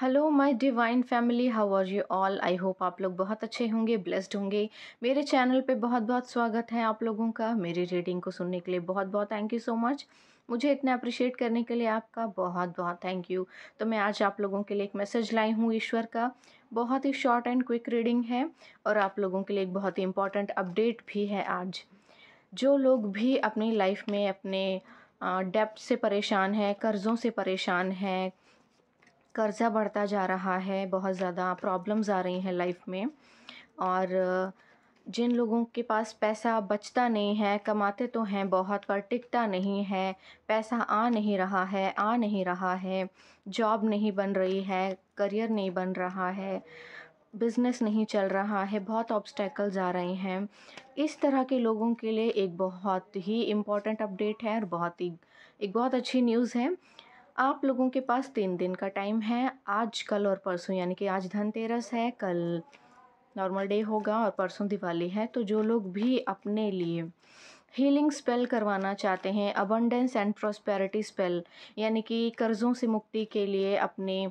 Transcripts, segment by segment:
Hello my divine family how are you all I hope आप लोग बहुत अच्छे होंगे ब्लेस्ड होंगे मेरे चैनल पे बहुत बहुत स्वागत है आप लोगों का मेरी रीडिंग को सुनने के लिए बहुत बहुत थैंक यू सो मच मुझे इतना अप्रिशिएट करने के लिए आपका बहुत बहुत थैंक यू तो मैं आज आप लोगों के लिए एक मैसेज लाई हूँ ईश्वर का बहुत ही शॉर्ट एंड क्विक रीडिंग है और आप लोगों के लिए एक बहुत ही इंपॉर्टेंट अपडेट भी है आज जो लोग भी अपनी लाइफ में अपने डेप्ट से परेशान हैं कर्ज़ों से परेशान हैं कर्ज़ा बढ़ता जा रहा है बहुत ज़्यादा प्रॉब्लम्स आ रही हैं लाइफ में और जिन लोगों के पास पैसा बचता नहीं है कमाते तो हैं बहुत पर टिकता नहीं है पैसा आ नहीं रहा है आ नहीं रहा है जॉब नहीं बन रही है करियर नहीं बन रहा है बिज़नेस नहीं चल रहा है बहुत ऑब्स्टेकल्स आ रहे हैं इस तरह के लोगों के लिए एक बहुत ही इम्पॉर्टेंट अपडेट है और बहुत ही एक बहुत अच्छी न्यूज़ है आप लोगों के पास तीन दिन का टाइम है आज कल और परसों यानी कि आज धनतेरस है कल नॉर्मल डे होगा और परसों दिवाली है तो जो लोग भी अपने लिए हीलिंग स्पेल करवाना चाहते हैं अबंडेंस एंड प्रॉस्पेरिटी स्पेल यानी कि कर्ज़ों से मुक्ति के लिए अपने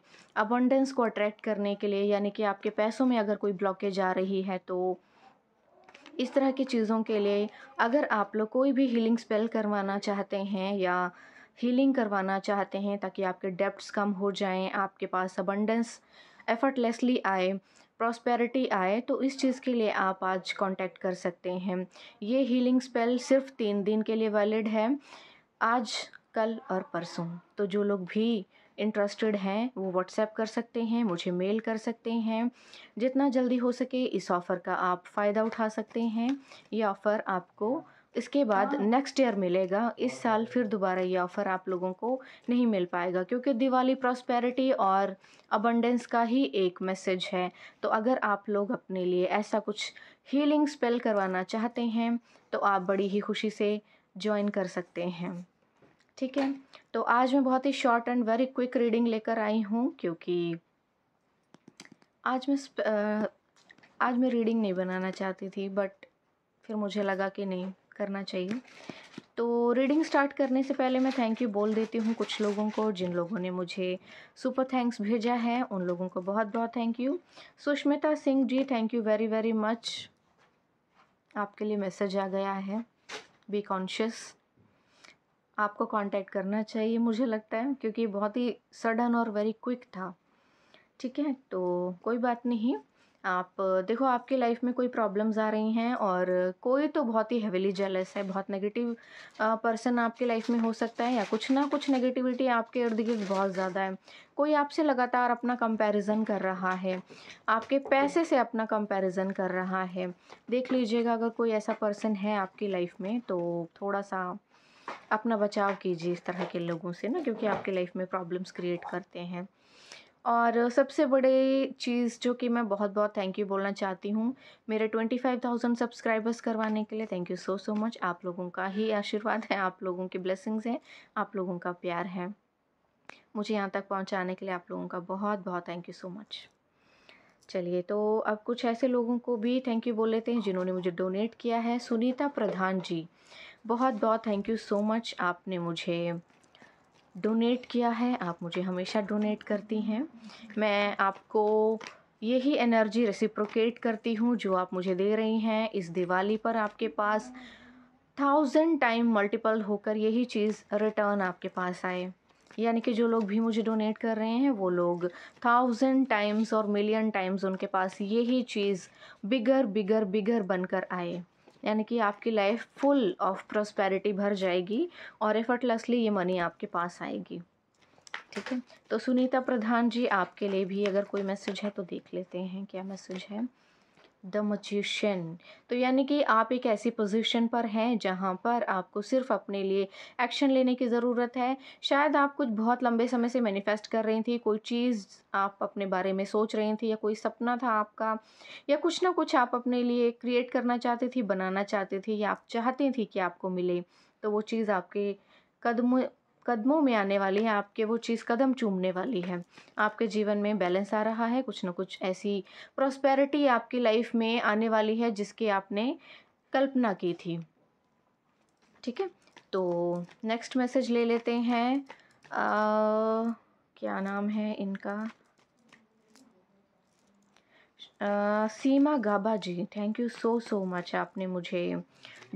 अबंडेंस को अट्रैक्ट करने के लिए यानी कि आपके पैसों में अगर कोई ब्लॉकेज आ रही है तो इस तरह की चीज़ों के लिए अगर आप लोग कोई भी हीलिंग स्पेल करवाना चाहते हैं या हीलिंग करवाना चाहते हैं ताकि आपके डेप्ट्स कम हो जाएं आपके पास अबंडेंस एफर्टलेसली आए प्रॉस्पेरिटी आए तो इस चीज़ के लिए आप आज कांटेक्ट कर सकते हैं ये हीलिंग स्पेल सिर्फ तीन दिन के लिए वैलिड है आज कल और परसों तो जो लोग भी इंटरेस्टेड हैं वो व्हाट्सएप कर सकते हैं मुझे मेल कर सकते हैं जितना जल्दी हो सके इस ऑफ़र का आप फ़ायदा उठा सकते हैं ये ऑफ़र आपको इसके बाद नेक्स्ट हाँ। ईयर मिलेगा इस साल फिर दोबारा ये ऑफ़र आप लोगों को नहीं मिल पाएगा क्योंकि दिवाली प्रॉस्पेरिटी और अबंडेंस का ही एक मैसेज है तो अगर आप लोग अपने लिए ऐसा कुछ हीलिंग स्पेल करवाना चाहते हैं तो आप बड़ी ही खुशी से ज्वाइन कर सकते हैं ठीक है तो आज मैं बहुत ही short and very quick reading लेकर आई हूँ क्योंकि आज मैं आज मैं रीडिंग नहीं बनाना चाहती थी बट फिर मुझे लगा कि नहीं करना चाहिए तो रीडिंग स्टार्ट करने से पहले मैं थैंक यू बोल देती हूँ कुछ लोगों को जिन लोगों ने मुझे सुपर थैंक्स भेजा है उन लोगों को बहुत बहुत thank you Sushmita Singh ji thank you very very much आपके लिए मैसेज आ गया है बी कॉन्शियस आपको कांटेक्ट करना चाहिए मुझे लगता है क्योंकि बहुत ही सडन और वेरी क्विक था ठीक है तो कोई बात नहीं आप देखो आपकी लाइफ में कोई प्रॉब्लम्स आ रही हैं और कोई तो बहुत ही हेविली जेलस है बहुत नेगेटिव पर्सन आपके लाइफ में हो सकता है या कुछ ना कुछ नेगेटिविटी आपके इर्द गिर्द बहुत ज़्यादा है कोई आपसे लगातार अपना कंपैरिजन कर रहा है आपके पैसे से अपना कंपैरिजन कर रहा है देख लीजिएगा अगर कोई ऐसा पर्सन है आपकी लाइफ में तो थोड़ा सा अपना बचाव कीजिए इस तरह के लोगों से ना क्योंकि आपके लाइफ में प्रॉब्लम्स क्रिएट करते हैं और सबसे बड़े चीज़ जो कि मैं बहुत बहुत थैंक यू बोलना चाहती हूँ मेरे ट्वेंटी फाइव थाउजेंड सब्सक्राइबर्स करवाने के लिए thank you so so much आप लोगों का ही आशीर्वाद है आप लोगों की ब्लेसिंग्स हैं आप लोगों का प्यार है मुझे यहाँ तक पहुँचाने के लिए आप लोगों का बहुत बहुत थैंक यू सो मच चलिए तो अब कुछ ऐसे लोगों को भी थैंक यू बोल लेते हैं जिन्होंने मुझे डोनेट किया है सुनीता प्रधान जी बहुत बहुत थैंक यू सो मच आपने मुझे डोनेट किया है आप मुझे हमेशा डोनेट करती हैं मैं आपको यही एनर्जी रेसिप्रोकेट करती हूँ जो आप मुझे दे रही हैं इस दिवाली पर आपके पास थाउजेंड टाइम मल्टीपल होकर यही चीज़ रिटर्न आपके पास आए यानी कि जो लोग भी मुझे डोनेट कर रहे हैं वो लोग थाउजेंड टाइम्स और मिलियन टाइम्स उनके पास यही चीज़ बिगर बिगर बिगर बनकर आए यानी कि आपकी लाइफ फुल ऑफ प्रोस्पेरिटी भर जाएगी और एफर्टलेसली ये मनी आपके पास आएगी ठीक है तो सुनीता प्रधान जी आपके लिए भी अगर कोई मैसेज है तो देख लेते हैं क्या मैसेज है द मजिशन तो यानी कि आप एक ऐसी पोजीशन पर हैं जहां पर आपको सिर्फ अपने लिए एक्शन लेने की ज़रूरत है शायद आप कुछ बहुत लंबे समय से मैनिफेस्ट कर रही थी कोई चीज़ आप अपने बारे में सोच रही थी या कोई सपना था आपका या कुछ ना कुछ आप अपने लिए क्रिएट करना चाहती थी बनाना चाहती थी या आप चाहती थी कि आपको मिले तो वो चीज़ आपके कदम कदमों में आने वाली है आपके वो चीज़ कदम चूमने वाली है आपके जीवन में बैलेंस आ रहा है कुछ ना कुछ ऐसी प्रॉस्पेरिटी आपकी लाइफ में आने वाली है जिसकी आपने कल्पना की थी ठीक है तो नेक्स्ट मैसेज ले लेते हैं आ, क्या नाम है इनका Seema Gaba ji thank you so so much आपने मुझे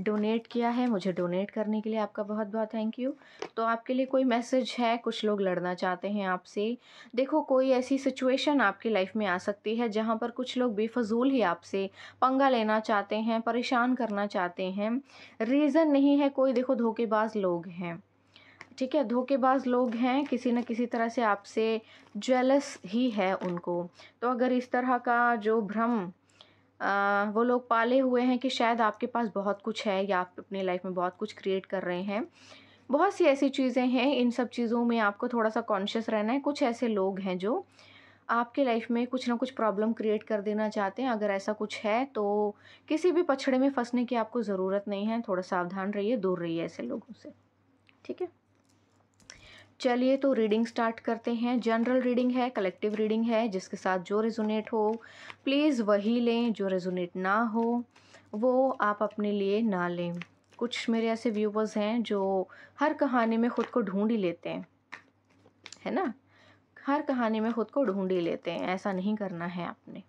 डोनेट किया है मुझे डोनेट करने के लिए आपका बहुत बहुत थैंक यू तो आपके लिए कोई मैसेज है कुछ लोग लड़ना चाहते हैं आपसे देखो कोई ऐसी सिचुएशन आपकी लाइफ में आ सकती है जहाँ पर कुछ लोग बेफजूल ही आपसे पंगा लेना चाहते हैं परेशान करना चाहते हैं रीज़न नहीं है कोई देखो धोखेबाज लोग हैं ठीक है धोखेबाज लोग हैं किसी न किसी तरह से आपसे ज्वेलस ही है उनको तो अगर इस तरह का जो भ्रम आ, वो लोग पाले हुए हैं कि शायद आपके पास बहुत कुछ है या आप अपनी लाइफ में बहुत कुछ क्रिएट कर रहे हैं बहुत सी ऐसी चीज़ें हैं इन सब चीज़ों में आपको थोड़ा सा कॉन्शियस रहना है कुछ ऐसे लोग हैं जो आपके लाइफ में कुछ ना कुछ प्रॉब्लम क्रिएट कर देना चाहते हैं अगर ऐसा कुछ है तो किसी भी पछड़े में फंसने की आपको ज़रूरत नहीं है थोड़ा सावधान रहिए दूर रहिए ऐसे लोगों से ठीक है चलिए तो रीडिंग स्टार्ट करते हैं जनरल रीडिंग है कलेक्टिव रीडिंग है जिसके साथ जो रेजोनेट हो प्लीज़ वही लें जो रेजोनेट ना हो वो आप अपने लिए ना लें कुछ मेरे ऐसे व्यूवर्स हैं जो हर कहानी में ख़ुद को ढूंढ ही लेते हैं है ना हर कहानी में ख़ुद को ढूंढ ही लेते हैं ऐसा नहीं करना है आपने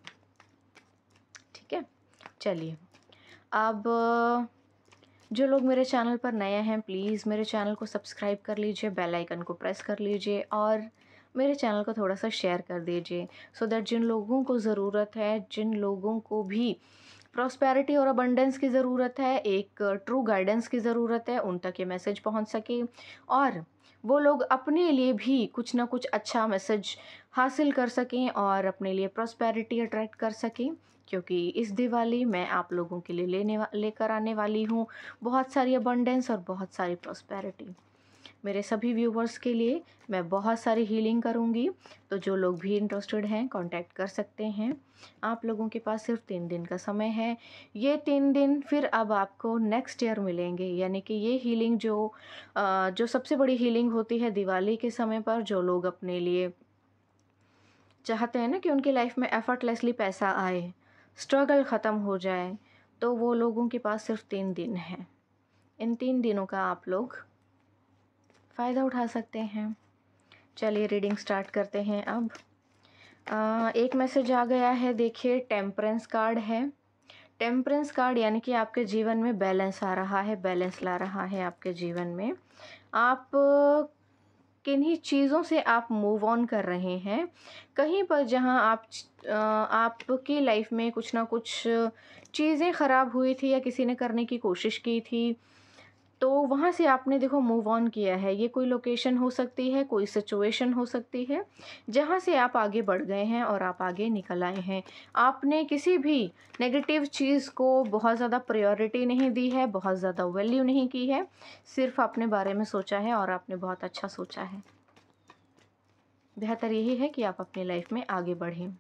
ठीक है चलिए अब जो लोग मेरे चैनल पर नए हैं प्लीज़ मेरे चैनल को सब्सक्राइब कर लीजिए बेल आइकन को प्रेस कर लीजिए और मेरे चैनल को थोड़ा सा शेयर कर दीजिए सो दैट जिन लोगों को ज़रूरत है जिन लोगों को भी प्रॉस्पेरिटी और अबंडेंस की ज़रूरत है एक ट्रू गाइडेंस की ज़रूरत है उन तक ये मैसेज पहुंच सके और वो लोग अपने लिए भी कुछ ना कुछ अच्छा मैसेज हासिल कर सकें और अपने लिए प्रॉस्पेरिटी अट्रैक्ट कर सकें क्योंकि इस दिवाली मैं आप लोगों के लिए लेने लेकर आने वाली हूँ बहुत सारी अबंडेंस और बहुत सारी प्रॉस्पेरिटी मेरे सभी व्यूवर्स के लिए मैं बहुत सारी हीलिंग करूँगी तो जो लोग भी इंटरेस्टेड हैं कांटेक्ट कर सकते हैं आप लोगों के पास सिर्फ तीन दिन का समय है ये तीन दिन फिर अब आपको नेक्स्ट ईयर मिलेंगे यानी कि ये हीलिंग जो जो सबसे बड़ी हीलिंग होती है दिवाली के समय पर जो लोग अपने लिए चाहते हैं ना कि उनकी लाइफ में एफर्टलेसली पैसा आए स्ट्रगल ख़त्म हो जाए तो वो लोगों के पास सिर्फ तीन दिन हैं इन तीन दिनों का आप लोग फ़ायदा उठा सकते हैं चलिए रीडिंग स्टार्ट करते हैं अब आ, एक मैसेज आ गया है देखिए टेम्परेंस कार्ड है टेम्परेंस कार्ड यानी कि आपके जीवन में बैलेंस आ रहा है बैलेंस ला रहा है आपके जीवन में आप किन्हीं चीज़ों से आप मूव ऑन कर रहे हैं कहीं पर जहाँ आप आपकी लाइफ में कुछ ना कुछ चीज़ें ख़राब हुई थी या किसी ने करने की कोशिश की थी तो वहाँ से आपने देखो मूव ऑन किया है ये कोई लोकेशन हो सकती है कोई सिचुएशन हो सकती है जहाँ से आप आगे बढ़ गए हैं और आप आगे निकल आए हैं आपने किसी भी नेगेटिव चीज़ को बहुत ज़्यादा प्रायोरिटी नहीं दी है बहुत ज़्यादा वैल्यू नहीं की है सिर्फ आपने बारे में सोचा है और आपने बहुत अच्छा सोचा है बेहतर यही है कि आप अपनी लाइफ में आगे बढ़ें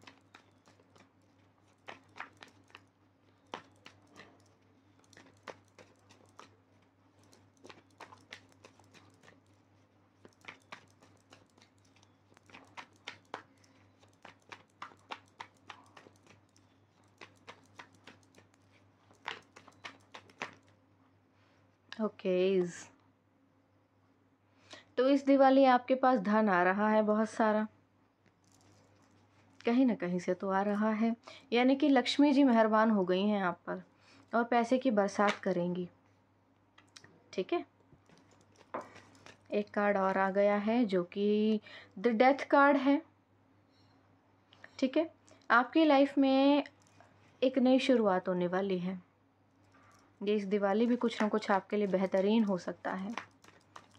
ओके तो इस दिवाली आपके पास धन आ रहा है बहुत सारा कहीं ना कहीं से तो आ रहा है यानी कि लक्ष्मी जी मेहरबान हो गई हैं आप पर और पैसे की बरसात करेंगी ठीक है एक कार्ड और आ गया है जो कि द डेथ कार्ड है ठीक है आपकी लाइफ में एक नई शुरुआत होने वाली है ये इस दिवाली भी कुछ ना कुछ आपके लिए बेहतरीन हो सकता है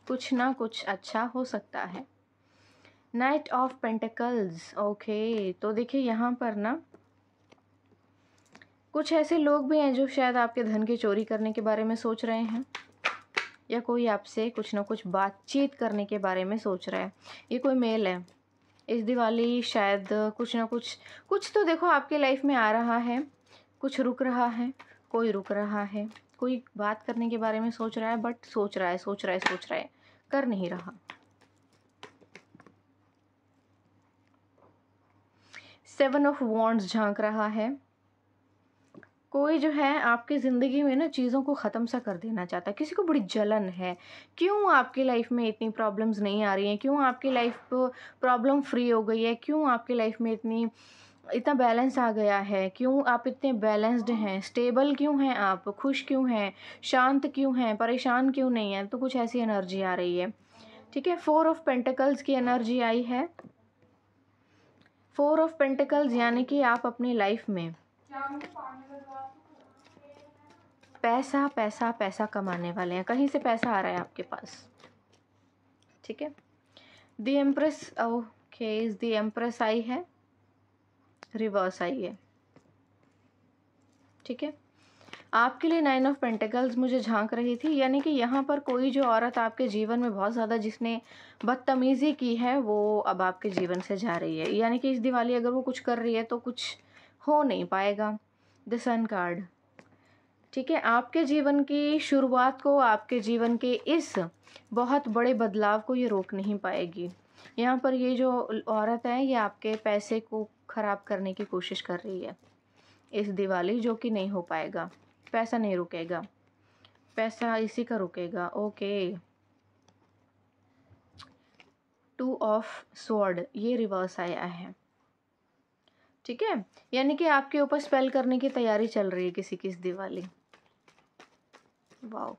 कुछ ना कुछ अच्छा हो सकता है नाइट ऑफ पेंटिकल्स ओके तो देखिए यहाँ पर ना कुछ ऐसे लोग भी हैं जो शायद आपके धन की चोरी करने के बारे में सोच रहे हैं या कोई आपसे कुछ ना कुछ बातचीत करने के बारे में सोच रहा है ये कोई मेल है इस दिवाली शायद कुछ ना कुछ कुछ तो देखो आपके लाइफ में आ रहा है कुछ रुक रहा है कोई रुक रहा है कोई बात करने के बारे में सोच रहा है बट सोच रहा है सोच रहा है सोच रहा है कर नहीं रहा सेवन ऑफ वॉन्ड्स झांक रहा है कोई जो है आपकी ज़िंदगी में ना चीज़ों को ख़त्म सा कर देना चाहता है किसी को बड़ी जलन है क्यों आपकी लाइफ में इतनी प्रॉब्लम्स नहीं आ रही हैं क्यों आपकी लाइफ प्रॉब्लम फ्री हो गई है क्यों आपकी लाइफ में इतनी इतना बैलेंस आ गया है क्यों आप इतने बैलेंस्ड हैं स्टेबल क्यों हैं आप खुश क्यों हैं शांत क्यों हैं परेशान क्यों नहीं है तो कुछ ऐसी एनर्जी आ रही है ठीक है फोर ऑफ पेंटिकल्स की एनर्जी आई है फोर ऑफ पेंटिकल्स यानी कि आप अपनी लाइफ में पैसा पैसा पैसा कमाने वाले हैं कहीं से पैसा आ रहा है आपके पास ठीक है the empress okay is the empress आई है रिवर्स आई है ठीक है आपके लिए नाइन ऑफ पेंटिकल्स मुझे झांक रही थी यानी कि यहाँ पर कोई जो औरत आपके जीवन में बहुत ज़्यादा जिसने बदतमीज़ी की है वो अब आपके जीवन से जा रही है यानी कि इस दिवाली अगर वो कुछ कर रही है तो कुछ हो नहीं पाएगा द सन कार्ड ठीक है आपके जीवन की शुरुआत को आपके जीवन के इस बहुत बड़े बदलाव को ये रोक नहीं पाएगी यहाँ पर ये जो औरत है ये आपके पैसे को ख़राब करने की कोशिश कर रही है इस दिवाली जो कि नहीं हो पाएगा पैसा नहीं रुकेगा पैसा इसी का रुकेगा ओके टू ऑफ स्वॉर्ड ये रिवर्स आया है ठीक है यानी कि आपके ऊपर स्पेल करने की तैयारी चल रही है किसी की इस दिवाली वाओ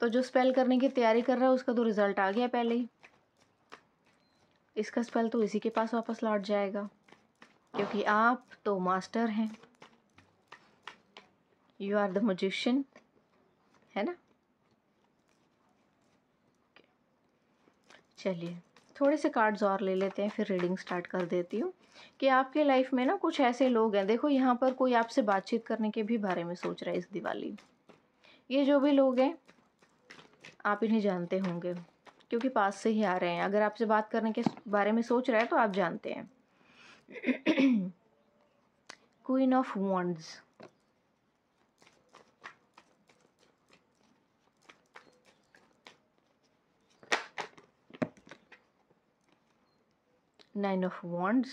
तो जो स्पेल करने की तैयारी कर रहा है उसका तो रिजल्ट आ गया पहले ही इसका स्पेल तो इसी के पास वापस लौट जाएगा क्योंकि आप तो मास्टर हैं यू आर द मजिशियन है ना चलिए थोड़े से कार्ड्स और ले लेते हैं फिर रीडिंग स्टार्ट कर देती हूँ कि आपके लाइफ में ना कुछ ऐसे लोग हैं देखो यहाँ पर कोई आपसे बातचीत करने के भी बारे में सोच रहा है इस दिवाली ये जो भी लोग हैं आप इन्हें जानते होंगे क्योंकि पास से ही आ रहे हैं अगर आपसे बात करने के बारे में सोच रहा है तो आप जानते हैं queen of wands nine of wands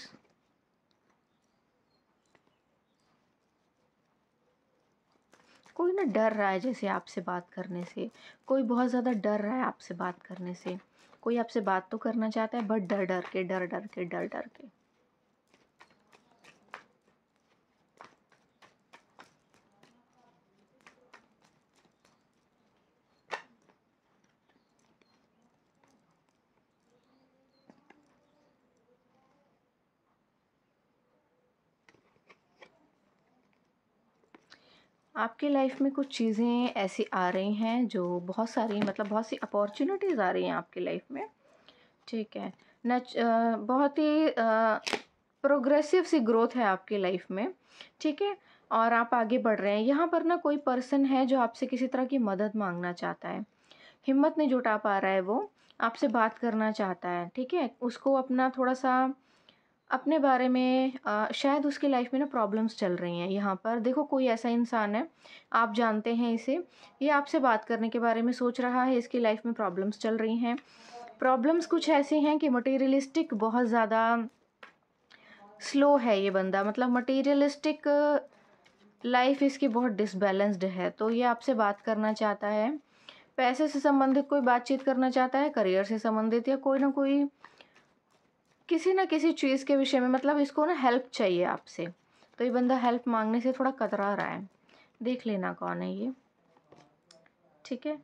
कोई ना डर रहा है जैसे आपसे बात करने से कोई बहुत ज़्यादा डर रहा है आपसे बात करने से कोई आपसे बात तो करना चाहता है बट डर डर के डर डर के डर डर के आपकी लाइफ में कुछ चीज़ें ऐसी आ रही हैं जो बहुत सारी मतलब बहुत सी अपॉर्चुनिटीज़ आ रही हैं आपकी लाइफ में ठीक है न बहुत ही प्रोग्रेसिव सी ग्रोथ है आपकी लाइफ में ठीक है और आप आगे बढ़ रहे हैं यहाँ पर ना कोई पर्सन है जो आपसे किसी तरह की मदद मांगना चाहता है हिम्मत नहीं जुटा पा रहा है वो आपसे बात करना चाहता है ठीक है उसको अपना थोड़ा सा अपने बारे में शायद उसकी लाइफ में ना प्रॉब्लम्स चल रही हैं यहाँ पर देखो कोई ऐसा इंसान है आप जानते हैं इसे ये आपसे बात करने के बारे में सोच रहा है इसकी लाइफ में प्रॉब्लम्स चल रही हैं प्रॉब्लम्स कुछ ऐसे हैं कि मटेरियलिस्टिक बहुत ज़्यादा स्लो है ये बंदा मतलब मटेरियलिस्टिक लाइफ इसकी बहुत डिसबैलेंस्ड है तो ये आपसे बात करना चाहता है पैसे से संबंधित कोई बातचीत करना चाहता है करियर से संबंधित या कोई ना कोई किसी ना किसी चीज़ के विषय में मतलब इसको ना हेल्प चाहिए आपसे तो ये बंदा हेल्प मांगने से थोड़ा कतरा रहा है देख लेना कौन है ये ठीक है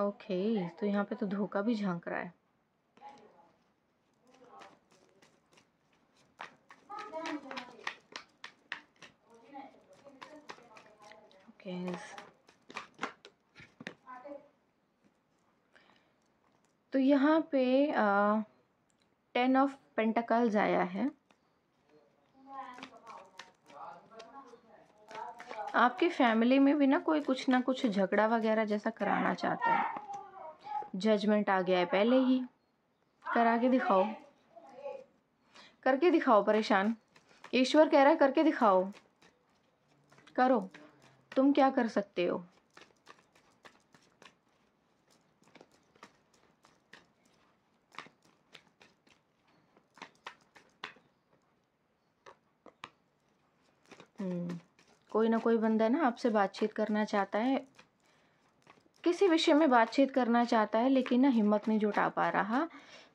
ओके तो यहाँ पे तो धोखा भी झांक रहा है ओके तो यहाँ पे टेन uh, ऑफ पेंटाकल्स आया है आपकी फैमिली में भी ना कोई कुछ ना कुछ झगड़ा वगैरह जैसा कराना चाहता है जजमेंट आ गया है पहले ही करा के दिखाओ करके दिखाओ परेशान ईश्वर कह रहा है करके दिखाओ करो तुम क्या कर सकते हो हम्म। कोई ना कोई बंदा ना आपसे बातचीत करना चाहता है किसी विषय में बातचीत करना चाहता है लेकिन ना हिम्मत नहीं जुटा पा रहा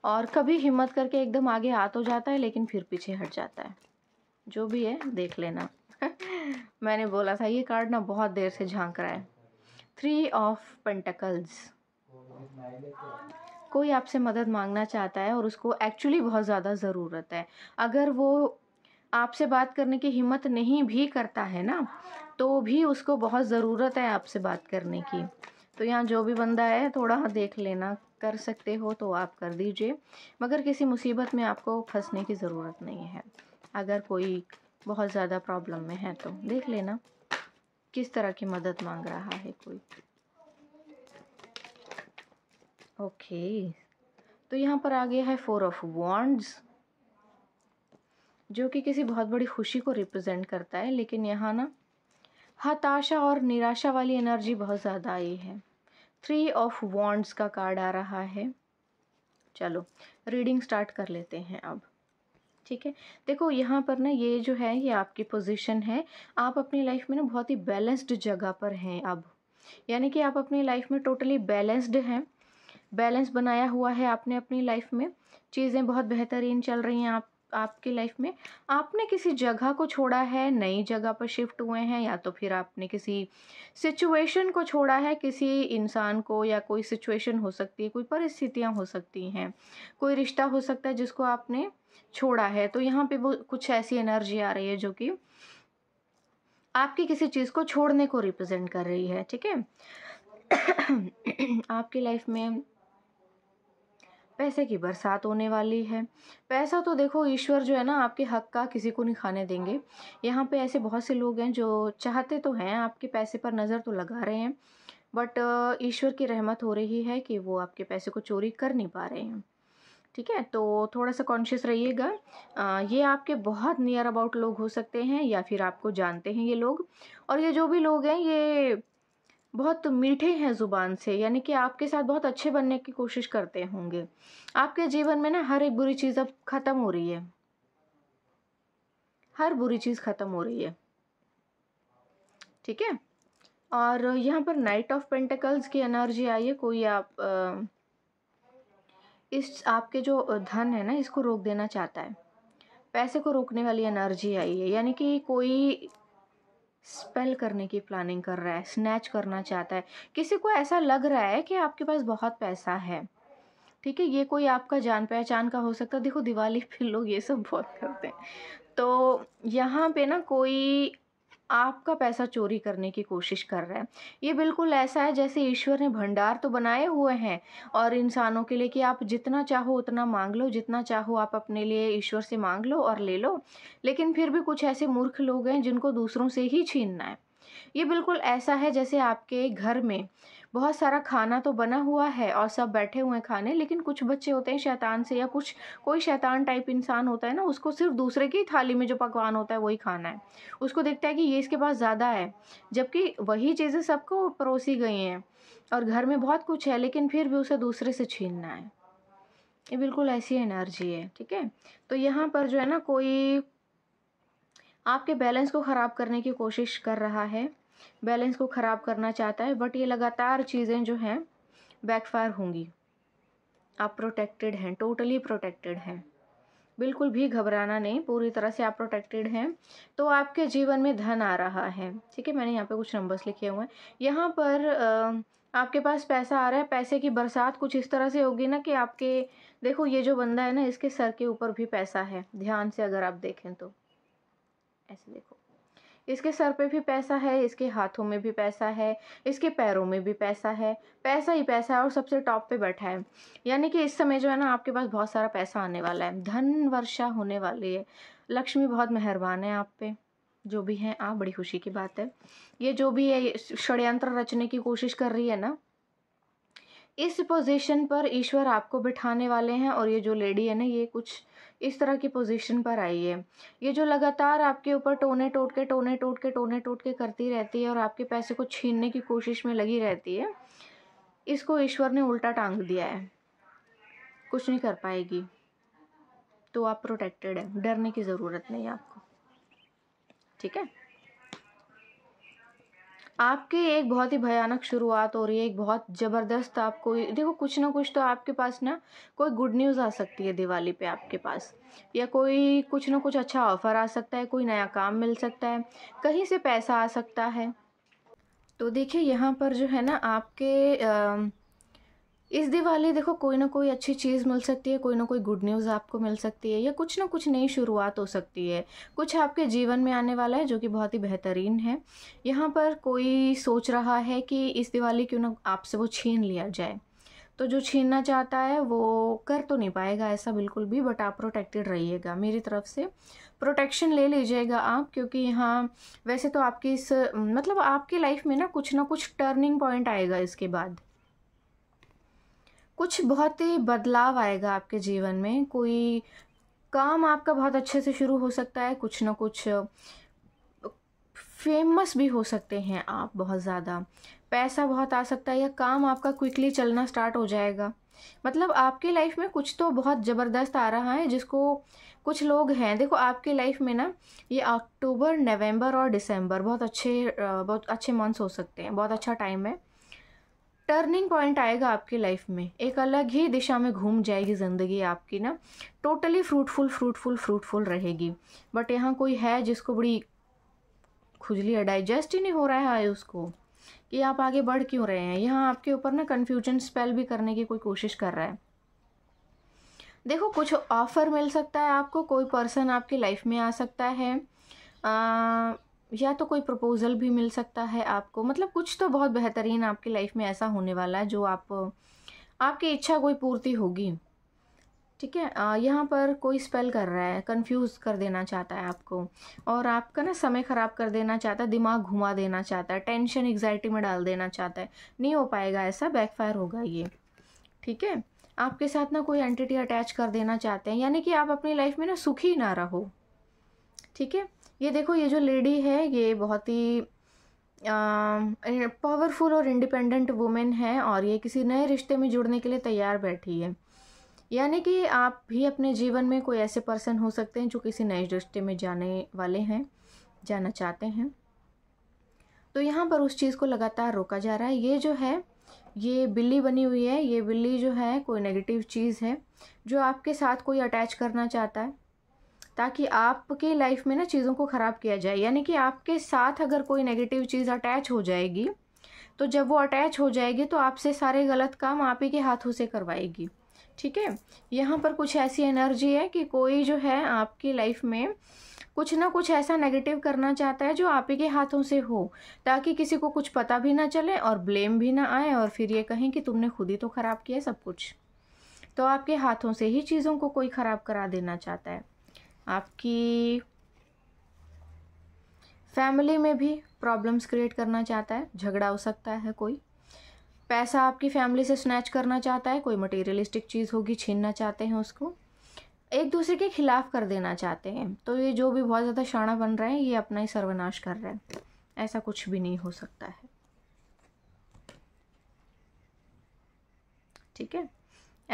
और कभी हिम्मत करके एकदम आगे आ तो जाता है लेकिन फिर पीछे हट जाता है जो भी है देख लेना मैंने बोला था ये कार्ड ना बहुत देर से झांक रहा है थ्री ऑफ पेंटकल्स कोई आपसे मदद मांगना चाहता है और उसको एक्चुअली बहुत ज़्यादा ज़रूरत है अगर वो आपसे बात करने की हिम्मत नहीं भी करता है ना तो भी उसको बहुत ज़रूरत है आपसे बात करने की तो यहाँ जो भी बंदा है थोड़ा देख लेना कर सकते हो तो आप कर दीजिए मगर किसी मुसीबत में आपको फंसने की ज़रूरत नहीं है अगर कोई बहुत ज़्यादा प्रॉब्लम में है तो देख लेना किस तरह की मदद मांग रहा है कोई ओके तो यहाँ पर आ गया है फोर ऑफ वॉन्ड्स जो कि किसी बहुत बड़ी खुशी को रिप्रेजेंट करता है लेकिन यहाँ ना हताशा और निराशा वाली एनर्जी बहुत ज़्यादा आई है थ्री ऑफ वॉन्ड्स का कार्ड आ रहा है चलो रीडिंग स्टार्ट कर लेते हैं अब ठीक है देखो यहाँ पर ना ये जो है ये आपकी पोजीशन है आप अपनी लाइफ में ना बहुत ही बैलेंस्ड जगह पर हैं अब यानी कि आप अपनी लाइफ में टोटली बैलेंस्ड हैं बैलेंस बनाया हुआ है आपने अपनी लाइफ में चीज़ें बहुत बेहतरीन चल रही हैं आप आपकी लाइफ में आपने किसी जगह को छोड़ा है नई जगह पर शिफ्ट हुए हैं या तो फिर आपने किसी सिचुएशन को छोड़ा है किसी इंसान को या कोई सिचुएशन हो सकती है कोई परिस्थितियाँ हो सकती हैं कोई रिश्ता हो सकता है जिसको आपने छोड़ा है तो यहाँ पे वो कुछ ऐसी एनर्जी आ रही है जो कि आपकी किसी चीज़ को छोड़ने को रिप्रेजेंट कर रही है ठीक है आपकी लाइफ में पैसे की बरसात होने वाली है पैसा तो देखो ईश्वर जो है ना आपके हक का किसी को नहीं खाने देंगे यहाँ पे ऐसे बहुत से लोग हैं जो चाहते तो हैं आपके पैसे पर नज़र तो लगा रहे हैं बट ईश्वर की रहमत हो रही है कि वो आपके पैसे को चोरी कर नहीं पा रहे हैं ठीक है तो थोड़ा सा कॉन्शियस रहिएगा ये आपके बहुत नियर अबाउट लोग हो सकते हैं या फिर आपको जानते हैं ये लोग और ये जो भी लोग हैं ये बहुत मीठे हैं ज़ुबान से यानी कि आपके साथ बहुत अच्छे बनने की कोशिश करते होंगे आपके जीवन में ना हर एक बुरी चीज़ अब ख़त्म हो रही है हर बुरी चीज़ ख़त्म हो रही है ठीक है और यहाँ पर नाइट ऑफ पेंटिकल्स की एनर्जी आई है कोई आप आ, इस आपके जो धन है ना इसको रोक देना चाहता है पैसे को रोकने वाली एनर्जी आई है यानी कि कोई स्पेल करने की प्लानिंग कर रहा है स्नैच करना चाहता है किसी को ऐसा लग रहा है कि आपके पास बहुत पैसा है ठीक है ये कोई आपका जान पहचान का हो सकता है देखो दिवाली पे लोग ये सब बहुत करते हैं तो यहाँ पे ना कोई आपका पैसा चोरी करने की कोशिश कर रहा है ये बिल्कुल ऐसा है जैसे ईश्वर ने भंडार तो बनाए हुए हैं और इंसानों के लिए कि आप जितना चाहो उतना मांग लो जितना चाहो आप अपने लिए ईश्वर से मांग लो और ले लो लेकिन फिर भी कुछ ऐसे मूर्ख लोग हैं जिनको दूसरों से ही छीनना है ये बिल्कुल ऐसा है जैसे आपके घर में बहुत सारा खाना तो बना हुआ है और सब बैठे हुए हैं खाने लेकिन कुछ बच्चे होते हैं शैतान से या कुछ कोई शैतान टाइप इंसान होता है ना उसको सिर्फ दूसरे की थाली में जो पकवान होता है वही खाना है उसको देखता है कि ये इसके पास ज़्यादा है जबकि वही चीज़ें सबको परोसी गई हैं और घर में बहुत कुछ है लेकिन फिर भी उसे दूसरे से छीनना है ये बिल्कुल ऐसी एनर्जी है ठीक है तो यहाँ पर जो है ना कोई आपके बैलेंस को ख़राब करने की कोशिश कर रहा है बैलेंस को ख़राब करना चाहता है बट ये लगातार चीज़ें जो हैं बैकफायर होंगी आप प्रोटेक्टेड हैं टोटली प्रोटेक्टेड हैं बिल्कुल भी घबराना नहीं पूरी तरह से आप प्रोटेक्टेड हैं तो आपके जीवन में धन आ रहा है ठीक है मैंने यहाँ पे कुछ नंबर्स लिखे हुए हैं यहाँ पर आपके पास पैसा आ रहा है पैसे की बरसात कुछ इस तरह से होगी ना कि आपके देखो ये जो बंदा है ना इसके सर के ऊपर भी पैसा है ध्यान से अगर आप देखें तो ऐसे देखो इसके सर पे भी पैसा है इसके हाथों में भी पैसा है इसके पैरों में भी पैसा है पैसा ही पैसा है और सबसे टॉप पे बैठा है यानी कि इस समय जो है ना आपके पास बहुत सारा पैसा आने वाला है धन वर्षा होने वाली है लक्ष्मी बहुत मेहरबान है आप पे जो भी हैं आप बड़ी खुशी की बात है ये जो भी है षड्यंत्र रचने की कोशिश कर रही है ना इस पोजीशन पर ईश्वर आपको बिठाने वाले हैं और ये जो लेडी है ना ये कुछ इस तरह की पोजीशन पर आई है ये जो लगातार आपके ऊपर टोने टोट के टोने टोट के टोने टोट के करती रहती है और आपके पैसे को छीनने की कोशिश में लगी रहती है इसको ईश्वर ने उल्टा टांग दिया है कुछ नहीं कर पाएगी तो आप प्रोटेक्टेड हैं डरने की ज़रूरत नहीं आपको ठीक है आपकी एक बहुत ही भयानक शुरुआत हो रही है एक बहुत ज़बरदस्त आपको देखो कुछ ना कुछ तो आपके पास ना कोई गुड न्यूज़ आ सकती है दिवाली पे आपके पास या कोई कुछ ना कुछ अच्छा ऑफ़र आ सकता है कोई नया काम मिल सकता है कहीं से पैसा आ सकता है तो देखिए यहाँ पर जो है ना आपके आ, इस दिवाली देखो कोई ना कोई अच्छी चीज़ मिल सकती है कोई ना कोई गुड न्यूज़ आपको मिल सकती है या कुछ ना कुछ नई शुरुआत हो सकती है कुछ आपके जीवन में आने वाला है जो कि बहुत ही बेहतरीन है यहाँ पर कोई सोच रहा है कि इस दिवाली क्यों ना आपसे वो छीन लिया जाए तो जो छीनना चाहता है वो कर तो नहीं पाएगा ऐसा बिल्कुल भी बट आप प्रोटेक्टेड रहिएगा मेरी तरफ से प्रोटेक्शन ले लीजिएगा आप क्योंकि यहाँ वैसे तो आपकी इस मतलब आपकी लाइफ में ना कुछ ना कुछ टर्निंग पॉइंट आएगा इसके बाद कुछ बहुत ही बदलाव आएगा आपके जीवन में कोई काम आपका बहुत अच्छे से शुरू हो सकता है कुछ ना कुछ फेमस भी हो सकते हैं आप बहुत ज़्यादा पैसा बहुत आ सकता है या काम आपका क्विकली चलना स्टार्ट हो जाएगा मतलब आपकी लाइफ में कुछ तो बहुत ज़बरदस्त आ रहा है जिसको कुछ लोग हैं देखो आपकी लाइफ में ना ये अक्टूबर नवंबर और दिसंबर बहुत अच्छे बहुत अच्छे मंथ्स हो सकते हैं बहुत अच्छा टाइम है टर्निंग पॉइंट आएगा आपकी लाइफ में एक अलग ही दिशा में घूम जाएगी ज़िंदगी आपकी ना टोटली फ्रूटफुल फ्रूटफुल फ्रूटफुल रहेगी बट यहाँ कोई है जिसको बड़ी खुजली है डाइजेस्ट ही नहीं हो रहा है उसको कि आप आगे बढ़ क्यों रहे हैं यहाँ आपके ऊपर ना कन्फ्यूजन स्पेल भी करने की कोई कोशिश कर रहा है देखो कुछ ऑफर मिल सकता है आपको कोई पर्सन आपकी लाइफ में आ सकता है आ, या तो कोई प्रपोज़ल भी मिल सकता है आपको मतलब कुछ तो बहुत बेहतरीन आपकी लाइफ में ऐसा होने वाला है जो आप आपकी इच्छा कोई पूर्ति होगी ठीक है यहाँ पर कोई स्पेल कर रहा है कंफ्यूज कर देना चाहता है आपको और आपका ना समय ख़राब कर देना चाहता है दिमाग घुमा देना चाहता है टेंशन एग्जाइटी में डाल देना चाहता है नहीं हो पाएगा ऐसा बैकफायर होगा ये ठीक है आपके साथ ना कोई एंटिटी अटैच कर देना चाहते हैं यानी कि आप अपनी लाइफ में ना सुखी ना रहो ठीक है ये देखो ये जो लेडी है ये बहुत ही पावरफुल और इंडिपेंडेंट वुमेन है और ये किसी नए रिश्ते में जुड़ने के लिए तैयार बैठी है यानी कि आप भी अपने जीवन में कोई ऐसे पर्सन हो सकते हैं जो किसी नए रिश्ते में जाने वाले हैं जाना चाहते हैं तो यहाँ पर उस चीज़ को लगातार रोका जा रहा है ये जो है ये बिल्ली बनी हुई है ये बिल्ली जो है कोई नेगेटिव चीज़ है जो आपके साथ कोई अटैच करना चाहता है ताकि आपके लाइफ में ना चीज़ों को ख़राब किया जाए यानी कि आपके साथ अगर कोई नेगेटिव चीज़ अटैच हो जाएगी तो जब वो अटैच हो जाएगी तो आपसे सारे गलत काम आप ही के हाथों से करवाएगी ठीक है यहाँ पर कुछ ऐसी एनर्जी है कि कोई जो है आपकी लाइफ में कुछ ना कुछ ऐसा नेगेटिव करना चाहता है जो आप ही के हाथों से हो ताकि किसी को कुछ पता भी ना चले और ब्लेम भी ना आए और फिर ये कहें कि तुमने खुद ही तो ख़राब किया सब कुछ तो आपके हाथों से ही चीज़ों को कोई ख़राब करा देना चाहता है आपकी फैमिली में भी प्रॉब्लम्स क्रिएट करना चाहता है झगड़ा हो सकता है कोई पैसा आपकी फैमिली से स्नैच करना चाहता है कोई मटेरियलिस्टिक चीज़ होगी छीनना चाहते हैं उसको एक दूसरे के खिलाफ कर देना चाहते हैं तो ये जो भी बहुत ज़्यादा शाणा बन रहे हैं ये अपना ही सर्वनाश कर रहे हैं ऐसा कुछ भी नहीं हो सकता है ठीक है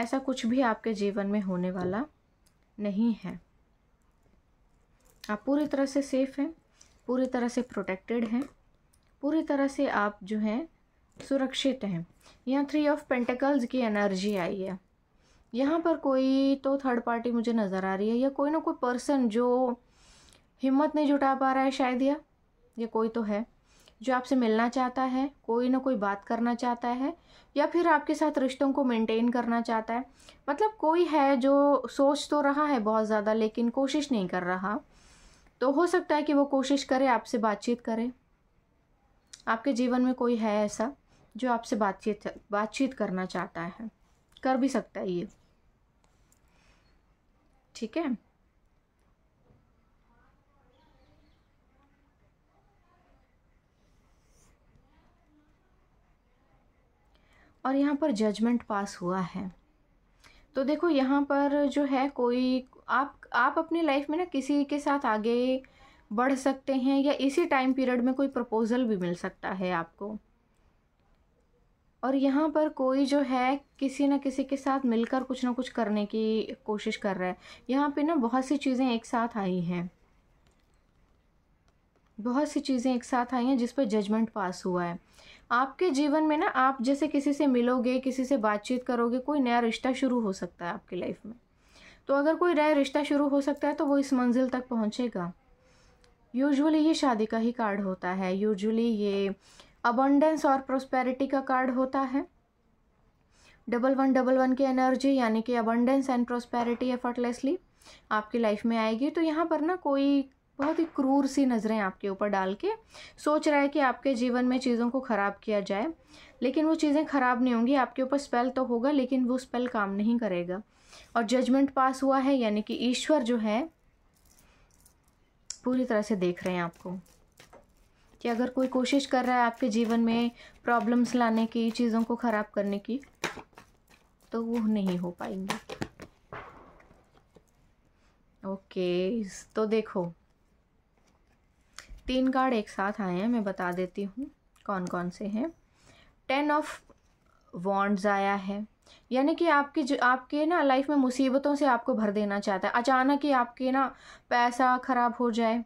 ऐसा कुछ भी आपके जीवन में होने वाला नहीं है आप पूरी तरह से सेफ़ हैं पूरी तरह से प्रोटेक्टेड हैं पूरी तरह से आप जो हैं सुरक्षित हैं यहाँ थ्री ऑफ पेंटिकल्स की एनर्जी आई है यहाँ पर कोई तो थर्ड पार्टी मुझे नज़र आ रही है या कोई ना कोई पर्सन जो हिम्मत नहीं जुटा पा रहा है शायद या ये कोई तो है जो आपसे मिलना चाहता है कोई ना कोई बात करना चाहता है या फिर आपके साथ रिश्तों को मेंटेन करना चाहता है मतलब कोई है जो सोच तो रहा है बहुत ज़्यादा लेकिन कोशिश नहीं कर रहा तो हो सकता है कि वो कोशिश करे आपसे बातचीत करें आपके जीवन में कोई है ऐसा जो आपसे बातचीत बातचीत करना चाहता है कर भी सकता है ये ठीक है और यहाँ पर जजमेंट पास हुआ है तो देखो यहाँ पर जो है कोई आप आप अपनी लाइफ में ना किसी के साथ आगे बढ़ सकते हैं या इसी टाइम पीरियड में कोई प्रपोज़ल भी मिल सकता है आपको और यहाँ पर कोई जो है किसी ना किसी के साथ मिलकर कुछ ना कुछ करने की कोशिश कर रहा है यहाँ पे ना बहुत सी चीज़ें एक साथ आई हैं बहुत सी चीज़ें एक साथ आई हैं जिस पर जजमेंट पास हुआ है आपके जीवन में ना आप जैसे किसी से मिलोगे किसी से बातचीत करोगे कोई नया रिश्ता शुरू हो सकता है आपकी लाइफ में तो अगर कोई रह रिश्ता शुरू हो सकता है तो वो इस मंजिल तक पहुँचेगा यूजुअली ये शादी का ही कार्ड होता है यूजुअली ये अबंडेंस और प्रोस्पेरिटी का कार्ड होता है डबल वन डबल वन की एनर्जी यानी कि अबंडेंस एंड प्रोस्पेरिटी एफर्टलेसली आपकी लाइफ में आएगी तो यहाँ पर ना कोई बहुत ही क्रूर सी नज़रें आपके ऊपर डाल के सोच रहा है कि आपके जीवन में चीज़ों को ख़राब किया जाए लेकिन वो चीज़ें ख़राब नहीं होंगी आपके ऊपर स्पेल तो होगा लेकिन वो स्पेल काम नहीं करेगा और जजमेंट पास हुआ है यानी कि ईश्वर जो है पूरी तरह से देख रहे हैं आपको कि अगर कोई कोशिश कर रहा है आपके जीवन में प्रॉब्लम्स लाने की चीज़ों को ख़राब करने की तो वो नहीं हो पाएंगी ओके तो देखो तीन कार्ड एक साथ आए हैं मैं बता देती हूँ कौन कौन से हैं टेन ऑफ वॉन्ड्स आया है यानी कि आपके जो आपके ना लाइफ में मुसीबतों से आपको भर देना चाहता है अचानक ही आपके ना पैसा ख़राब हो जाए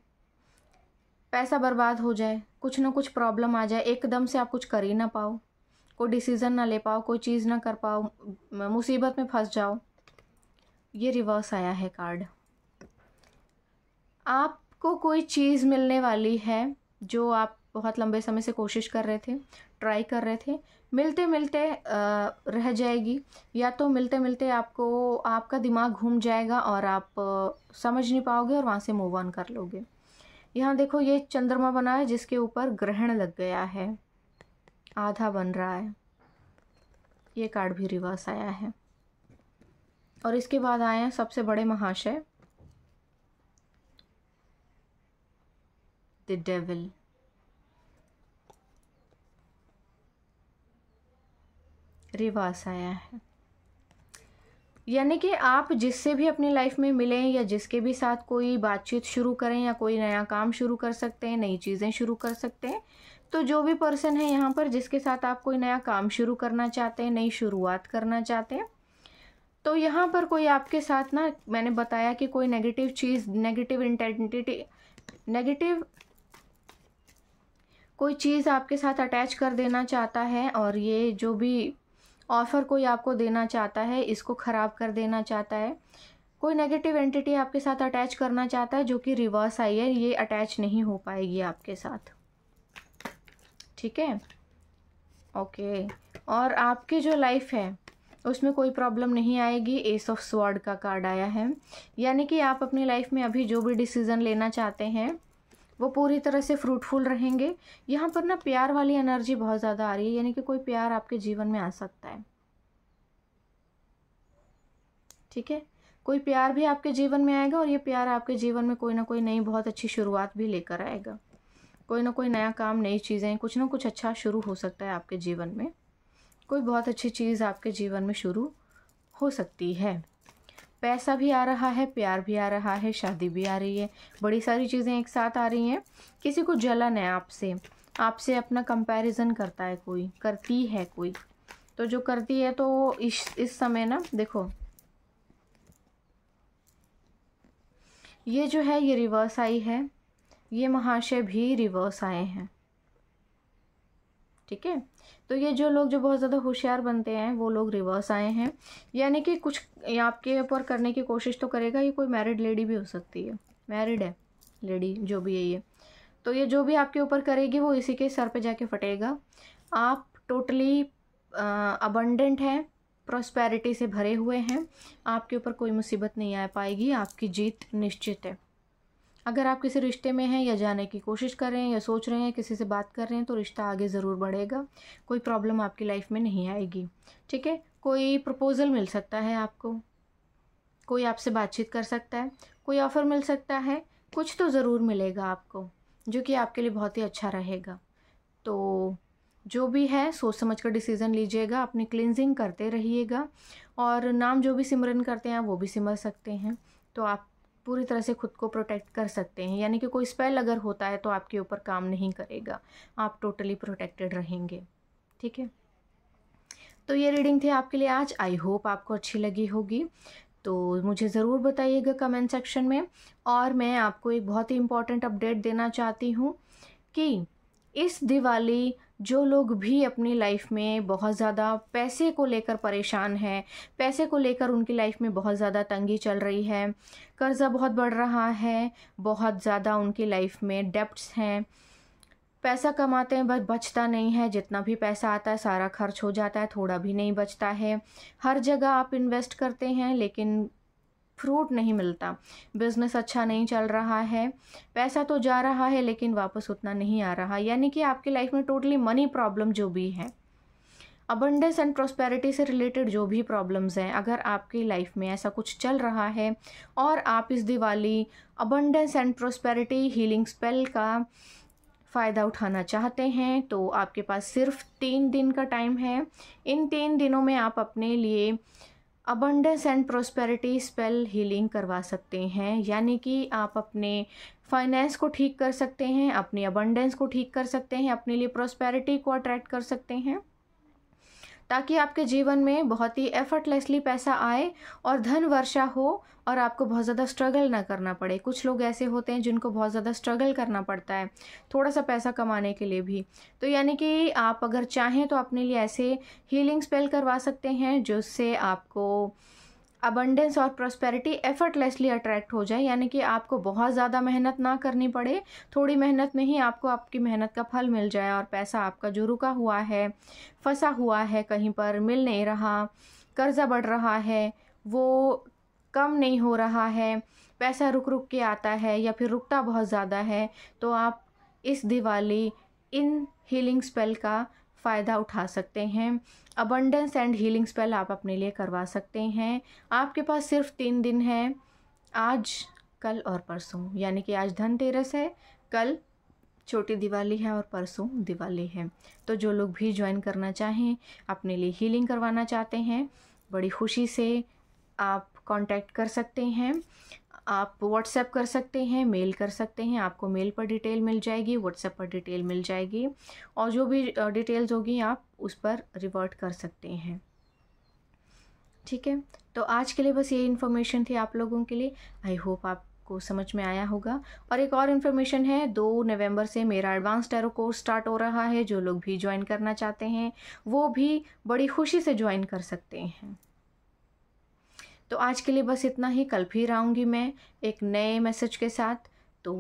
पैसा बर्बाद हो जाए कुछ ना कुछ प्रॉब्लम आ जाए एकदम से आप कुछ कर ही ना पाओ कोई डिसीज़न ना ले पाओ कोई चीज़ ना कर पाओ मुसीबत में फंस जाओ ये रिवर्स आया है कार्ड आपको कोई चीज़ मिलने वाली है जो आप बहुत लंबे समय से कोशिश कर रहे थे ट्राई कर रहे थे मिलते मिलते रह जाएगी या तो मिलते मिलते आपको आपका दिमाग घूम जाएगा और आप समझ नहीं पाओगे और वहाँ से मूव ऑन कर लोगे यहाँ देखो ये चंद्रमा बना है जिसके ऊपर ग्रहण लग गया है आधा बन रहा है ये कार्ड भी रिवर्स आया है और इसके बाद आए हैं सबसे बड़े महाशय द डेविल वास आया है यानी कि आप जिससे भी अपनी लाइफ में मिलें या जिसके भी साथ कोई बातचीत शुरू करें या कोई नया काम शुरू कर सकते हैं नई चीज़ें शुरू कर सकते हैं तो जो भी पर्सन है यहाँ पर जिसके साथ आप कोई नया काम शुरू करना चाहते हैं नई शुरुआत करना चाहते हैं तो यहाँ पर कोई आपके साथ ना मैंने बताया कि कोई नेगेटिव चीज़ नेगेटिव इंटेंटिटी नेगेटिव कोई चीज़ आपके साथ अटैच कर देना चाहता है और ये जो भी ऑफ़र कोई आपको देना चाहता है इसको ख़राब कर देना चाहता है कोई नेगेटिव एंटिटी आपके साथ अटैच करना चाहता है जो कि रिवर्स आई है ये अटैच नहीं हो पाएगी आपके साथ ठीक है ओके और आपकी जो लाइफ है उसमें कोई प्रॉब्लम नहीं आएगी एस ऑफ स्वॉर्ड का कार्ड आया है यानी कि आप अपनी लाइफ में अभी जो भी डिसीज़न लेना चाहते हैं वो पूरी तरह से फ्रूटफुल रहेंगे यहाँ पर ना प्यार वाली एनर्जी बहुत ज़्यादा आ रही है यानी कि कोई प्यार आपके जीवन में आ सकता है ठीक है कोई प्यार भी आपके जीवन में आएगा और ये प्यार आपके जीवन में कोई ना कोई नई बहुत अच्छी शुरुआत भी लेकर आएगा कोई ना कोई नया काम नई चीज़ें कुछ ना कुछ अच्छा शुरू हो सकता है आपके जीवन में कोई बहुत अच्छी चीज़ आपके जीवन में शुरू हो सकती है पैसा भी आ रहा है प्यार भी आ रहा है शादी भी आ रही है बड़ी सारी चीज़ें एक साथ आ रही हैं किसी को जलन है आपसे आपसे अपना कंपैरिजन करता है कोई करती है कोई तो जो करती है तो इस इस समय ना देखो ये जो है ये रिवर्स आई है ये महाशय भी रिवर्स आए हैं ठीक है तो ये जो लोग जो बहुत ज़्यादा होशियार बनते हैं वो लोग रिवर्स आए हैं यानी कि कुछ आपके ऊपर करने की कोशिश तो करेगा ये कोई मैरिड लेडी भी हो सकती है मैरिड है लेडी जो भी है ये तो ये जो भी आपके ऊपर करेगी वो इसी के सर पे जाके फटेगा आप टोटली अबंडेंट हैं प्रोस्पैरिटी से भरे हुए हैं आपके ऊपर कोई मुसीबत नहीं आ पाएगी आपकी जीत निश्चित है अगर आप किसी रिश्ते में हैं या जाने की कोशिश कर रहे हैं या सोच रहे हैं किसी से बात कर रहे हैं तो रिश्ता आगे ज़रूर बढ़ेगा कोई प्रॉब्लम आपकी लाइफ में नहीं आएगी ठीक है कोई प्रपोज़ल मिल सकता है आपको कोई आपसे बातचीत कर सकता है कोई ऑफ़र मिल सकता है कुछ तो ज़रूर मिलेगा आपको जो कि आपके लिए बहुत ही अच्छा रहेगा तो जो भी है सोच समझ कर डिसीज़न लीजिएगा अपनी क्लिनजिंग करते रहिएगा और नाम जो भी सिमरन करते हैं वो भी सिमर सकते हैं तो आप पूरी तरह से खुद को प्रोटेक्ट कर सकते हैं यानी कि कोई स्पेल अगर होता है तो आपके ऊपर काम नहीं करेगा आप टोटली प्रोटेक्टेड रहेंगे ठीक है तो ये रीडिंग थी आपके लिए आज आई होप आपको अच्छी लगी होगी तो मुझे ज़रूर बताइएगा कमेंट सेक्शन में और मैं आपको एक बहुत ही इम्पॉर्टेंट अपडेट देना चाहती हूँ कि इस दिवाली जो लोग भी अपनी लाइफ में बहुत ज़्यादा पैसे को लेकर परेशान हैं पैसे को लेकर उनकी लाइफ में बहुत ज़्यादा तंगी चल रही है कर्ज़ा बहुत बढ़ रहा है बहुत ज़्यादा उनकी लाइफ में डेप्ट्स हैं पैसा कमाते हैं बस बचता नहीं है जितना भी पैसा आता है सारा खर्च हो जाता है थोड़ा भी नहीं बचता है हर जगह आप इन्वेस्ट करते हैं लेकिन फ्रूट नहीं मिलता बिजनेस अच्छा नहीं चल रहा है पैसा तो जा रहा है लेकिन वापस उतना नहीं आ रहा यानी कि आपकी लाइफ में टोटली मनी प्रॉब्लम जो भी है अबंडेंस एंड प्रोस्पेरिटी से रिलेटेड जो भी प्रॉब्लम्स हैं अगर आपकी लाइफ में ऐसा कुछ चल रहा है और आप इस Diwali abundance and prosperity healing spell का फ़ायदा उठाना चाहते हैं तो आपके पास सिर्फ तीन दिन का टाइम है इन तीन दिनों में आप अपने लिए abundance and prosperity spell healing करवा सकते हैं यानी कि आप अपने फाइनेंस को ठीक कर सकते हैं अपनी अबंडेंस को ठीक कर सकते हैं अपने लिए प्रोस्पेरिटी को अट्रैक्ट कर सकते हैं ताकि आपके जीवन में बहुत ही एफर्टलेसली पैसा आए और धन वर्षा हो और आपको बहुत ज़्यादा स्ट्रगल ना करना पड़े कुछ लोग ऐसे होते हैं जिनको बहुत ज़्यादा स्ट्रगल करना पड़ता है थोड़ा सा पैसा कमाने के लिए भी तो यानी कि आप अगर चाहें तो अपने लिए ऐसे हीलिंग स्पेल करवा सकते हैं जिससे आपको अबंडेंस और प्रॉस्पेरिटी एफर्टलेसली अट्रैक्ट हो जाए यानी कि आपको बहुत ज़्यादा मेहनत ना करनी पड़े थोड़ी मेहनत में ही आपको आपकी मेहनत का फल मिल जाए और पैसा आपका जो रुका हुआ है फंसा हुआ है कहीं पर मिल नहीं रहा कर्ज़ा बढ़ रहा है वो कम नहीं हो रहा है पैसा रुक रुक के आता है या फिर रुकता बहुत ज़्यादा है तो आप इस दिवाली इन हीलिंग स्पेल का फ़ायदा उठा सकते हैं अबंडेंस एंड हीलिंग स्पेल आप अपने लिए करवा सकते हैं आपके पास सिर्फ तीन दिन हैं आज कल और परसों यानी कि आज धनतेरस है कल छोटी दिवाली है और परसों दिवाली है तो जो लोग भी ज्वाइन करना चाहें अपने लिए हीलिंग करवाना चाहते हैं बड़ी खुशी से आप कांटेक्ट कर सकते हैं आप व्हाट्सएप कर सकते हैं मेल कर सकते हैं आपको मेल पर डिटेल मिल जाएगी व्हाट्सएप पर डिटेल मिल जाएगी और जो भी डिटेल्स होगी आप उस पर रिवर्ट कर सकते हैं ठीक है तो आज के लिए बस ये इन्फॉर्मेशन थी आप लोगों के लिए आई होप आप आपको समझ में आया होगा और एक और इन्फॉर्मेशन है दो नवंबर से मेरा एडवांस टैरो कोर्स स्टार्ट हो रहा है जो लोग भी ज्वाइन करना चाहते हैं वो भी बड़ी खुशी से ज्वाइन कर सकते हैं तो आज के लिए बस इतना ही कल फिर आऊँगी मैं एक नए मैसेज के साथ तो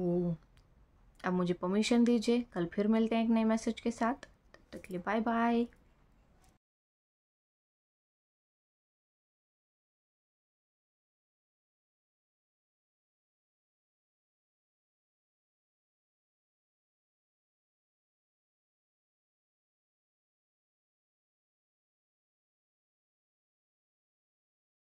अब मुझे परमिशन दीजिए कल फिर मिलते हैं एक नए मैसेज के साथ तब तक के लिए बाय बाय